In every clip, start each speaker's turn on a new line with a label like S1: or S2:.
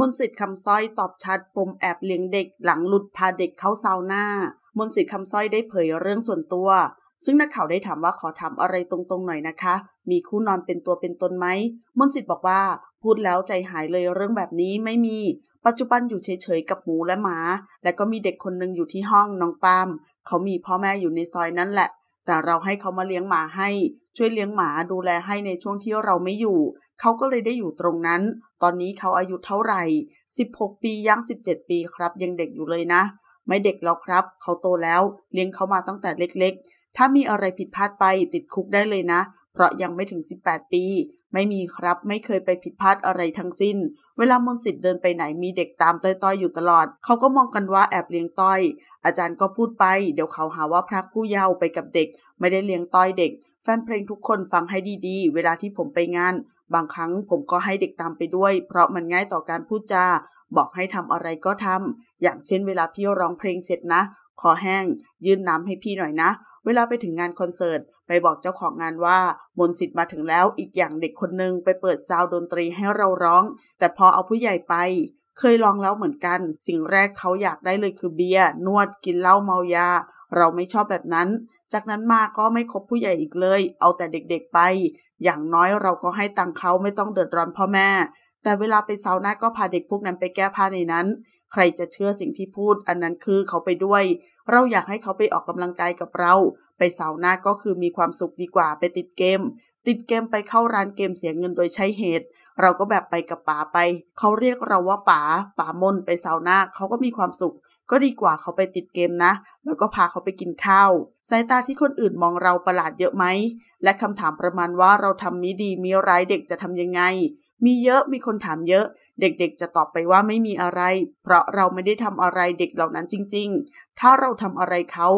S1: มนสิทธิ์คำสร้อยตอบชัด ปมแอบเลี้ยงเด็กหลังหลุดพาเด็กเข้าซาวน่ามนสิทธิ์คำสร้อยได้เผยเรื่องส่วนตัว ซึ่งนักข่าวได้ถามว่าขอถามอะไรตรงๆหน่อยนะคะ มีคู่นอนเป็นตัวเป็นตนไหมมนสิทธิ์บอกว่า พูดแล้วใจหายเลยเรื่องแบบนี้ไม่มี ปัจจุบันอยู่เฉยๆกับหมูและหมา และก็มีเด็กคนหนึ่งอยู่ที่ห้องน้องปาม เขามีพ่อแม่อยู่ในซอยนั้นแหละ แต่เราให้เขามาเลี้ยงหมาให้ ช่วยเลี้ยงหมาดูแลให้ในช่วงที่เราไม่อยู่เขาก็เลยได้อยู่ตรงนั้น ตอนนี้เขาอายุเท่าไหร่ 16 ปียัง 17 ปีครับยังเด็กอยู่เลยนะ ไม่เด็กแล้วครับ เขาโตแล้วเลี้ยงเขามาตั้งแต่เล็กๆ ถ้ามีอะไรผิดพลาดไป ติดคุกได้เลยนะ เพราะยังไม่ถึง 18 ปี ไม่มีครับ ไม่เคยไปผิดพลาดอะไรทั้งสิ้น เวลามนสิทธิ์เดินไปไหนมีเด็กตามต้อยอยู่ตลอด เขาก็มองกันว่าแอบเลี้ยงต้อย อาจารย์ก็พูดไป เดี๋ยวเขาหาว่าพระผู้เยาว์ไปกับเด็ก ไม่ได้เลี้ยงต้อยเด็ก แฟนเพลงทุกคนฟังให้ดีๆ เวลาที่ผมไปงานบางครั้งผมก็ให้เด็กตามไปด้วย เพราะมันง่ายต่อการพูดจา บอกให้ทำอะไรก็ทำอย่างเช่นเวลาพี่ร้องเพลงเสร็จนะ ขอแห้ง ยื่นน้ำให้พี่หน่อยนะ เวลาไปถึงงานคอนเสิร์ต ไปบอกเจ้าของงานว่า มนสิทธิ์มาถึงแล้วอีกอย่างเด็กคนนึง ไปเปิดซาวดนตรีให้เราร้อง แต่พอเอาผู้ใหญ่ไป เคยลองแล้วเหมือนกัน สิ่งแรกเขาอยากได้เลยคือเบียร์นวดกินเหล้าเมายาเราไม่ชอบแบบนั้น จากนั้นมาก็ไม่คบผู้ใหญ่อีกเลย เอาแต่เด็กๆไป อย่างน้อยเราก็ให้ตังเขาไม่ต้องเดือดร้อนพ่อแม่ แต่เวลาไปเซาหน้าก็พาเด็กพวกนั้นไปแก้ผ้าในนั้น ใครจะเชื่อสิ่งที่พูดอันนั้นคือเขาไปด้วย เราอยากให้เขาไปออกกำลังกายกับเรา ไปเซาหน้าก็คือมีความสุขดีกว่าไปติดเกม ติดเกมไปเข้าร้านเกมเสียเงินโดยใช้เหตุ เราก็แบบไปกับป๋าไป เขาเรียกเราว่าป๋า ป๋ามนไปเซาหน้าเขาก็มีความสุขก็ดีกว่าเขาไปติดเกมนะ แล้วก็พาเขาไปกินข้าว สายตาที่คนอื่นมองเราประหลาดเยอะไหมและคำถามประมาณว่าเราทำมิดีมีร้ายเด็กจะทำยังไง มีเยอะมีคนถามเยอะ เด็ก ๆ จะตอบไปว่าไม่มีอะไร เพราะเราไม่ได้ทำอะไรเด็กเหล่านั้นจริงๆ ถ้าเราทำอะไรเขา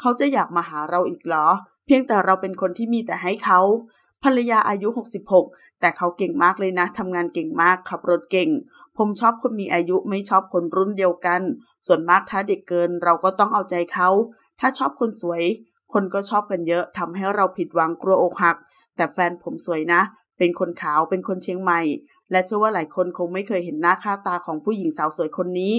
S1: เขาจะอยากมาหาเราอีกเหรอ เพียงแต่เราเป็นคนที่มีแต่ให้เขาภรรยาอายุ 66 แต่เขาเก่งมากเลยนะ ทำงานเก่งมาก ขับรถเก่ง ผมชอบคนมีอายุไม่ชอบคนรุ่นเดียวกัน ส่วนมากถ้าเด็กเกินเราก็ต้องเอาใจเขา ถ้าชอบคนสวย คนก็ชอบกันเยอะทำให้เราผิดหวังกลัวอกหัก แต่แฟนผมสวยนะเป็นคนขาว เป็นคนเชียงใหม่ และเชื่อว่าหลายคนคงไม่เคยเห็นหน้าค่าตาของผู้หญิงสาวสวยคนนี้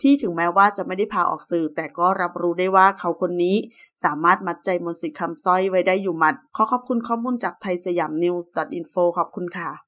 S1: ที่ถึงแม้ว่าจะไม่ได้พาออกสื่อ แต่ก็รับรู้ได้ว่าเขาคนนี้สามารถมัดใจมนสิทธิ์คำสร้อยไว้ได้อยู่หมัด ขอขอบคุณข้อมูลจากไทยสยามนิวส์ .info ขอบคุณค่ะ